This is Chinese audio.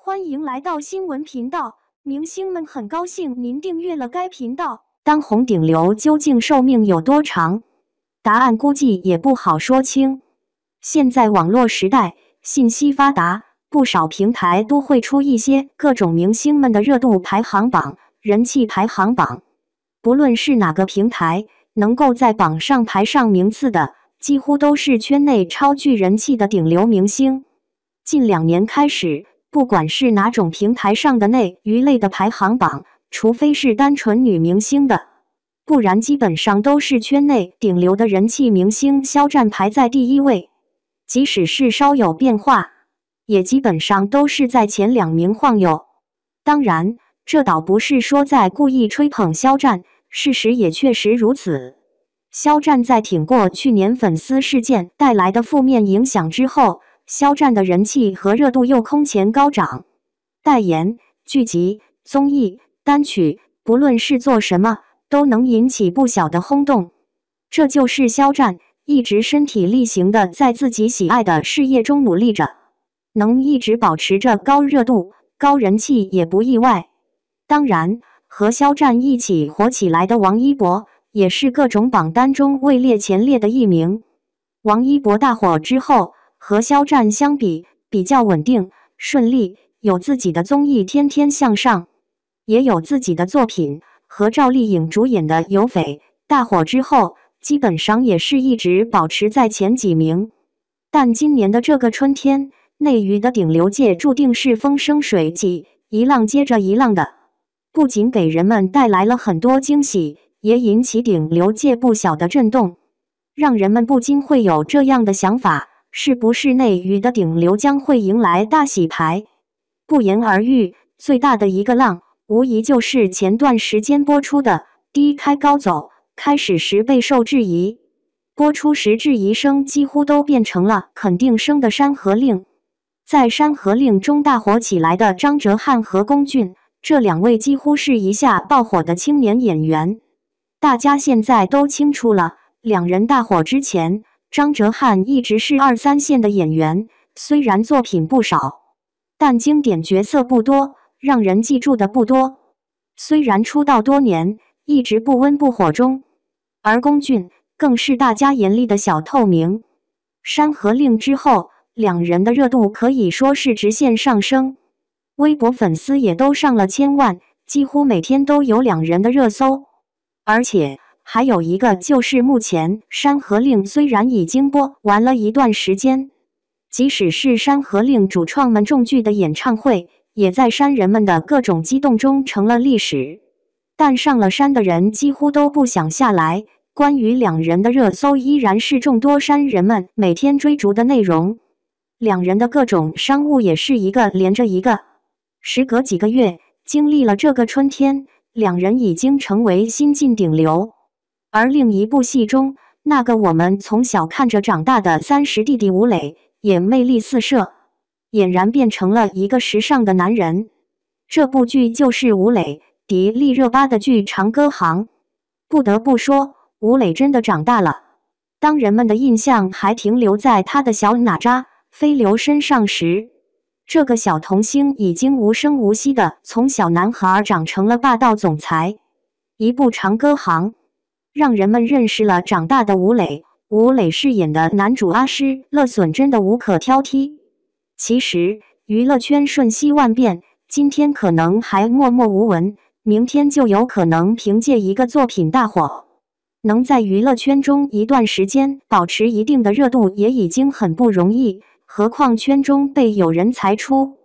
欢迎来到新闻频道。明星们很高兴您订阅了该频道。当红顶流究竟寿命有多长？答案估计也不好说清。现在网络时代，信息发达，不少平台都会出一些各种明星们的热度排行榜、人气排行榜。不论是哪个平台，能够在榜上排上名次的，几乎都是圈内超巨人气的顶流明星。近两年开始。不管是哪种平台上的内娱类的排行榜，除非是单纯女明星的，不然基本上都是圈内顶流的人气明星。肖战排在第一位，即使是稍有变化，也基本上都是在前两名晃悠。当然，这倒不是说在故意吹捧肖战，事实也确实如此。肖战在挺过去年粉丝事件带来的负面影响之后。肖战的人气和热度又空前高涨，代言、剧集、综艺、单曲，不论是做什么，都能引起不小的轰动。这就是肖战一直身体力行的，在自己喜爱的事业中努力着，能一直保持着高热度、高人气也不意外。当然，和肖战一起火起来的王一博，也是各种榜单中位列前列的一名。王一博大火之后。和肖战相比，比较稳定顺利，有自己的综艺《天天向上》，也有自己的作品。和赵丽颖主演的《有匪》，大火之后，基本上也是一直保持在前几名。但今年的这个春天，内娱的顶流界注定是风生水起，一浪接着一浪的。不仅给人们带来了很多惊喜，也引起顶流界不小的震动，让人们不禁会有这样的想法。是不是内娱的顶流将会迎来大洗牌？不言而喻，最大的一个浪，无疑就是前段时间播出的《低开高走》。开始时备受质疑，播出时质疑声几乎都变成了肯定声的《山河令》。在《山河令》中大火起来的张哲瀚和龚俊，这两位几乎是一下爆火的青年演员。大家现在都清楚了，两人大火之前。张哲瀚一直是二三线的演员，虽然作品不少，但经典角色不多，让人记住的不多。虽然出道多年，一直不温不火中，而龚俊更是大家眼里的小透明。《山河令》之后，两人的热度可以说是直线上升，微博粉丝也都上了千万，几乎每天都有两人的热搜，而且。还有一个就是，目前《山河令》虽然已经播完了一段时间，即使是《山河令》主创们重聚的演唱会，也在山人们的各种激动中成了历史。但上了山的人几乎都不想下来。关于两人的热搜依然是众多山人们每天追逐的内容，两人的各种商务也是一个连着一个。时隔几个月，经历了这个春天，两人已经成为新晋顶流。而另一部戏中，那个我们从小看着长大的三十弟弟吴磊也魅力四射，俨然变成了一个时尚的男人。这部剧就是吴磊、迪丽热巴的剧《长歌行》。不得不说，吴磊真的长大了。当人们的印象还停留在他的小哪吒、飞流身上时，这个小童星已经无声无息的从小男孩长成了霸道总裁。一部《长歌行》。让人们认识了长大的吴磊，吴磊饰演的男主阿诗勒隼真的无可挑剔。其实娱乐圈瞬息万变，今天可能还默默无闻，明天就有可能凭借一个作品大火。能在娱乐圈中一段时间保持一定的热度，也已经很不容易，何况圈中被有人才出。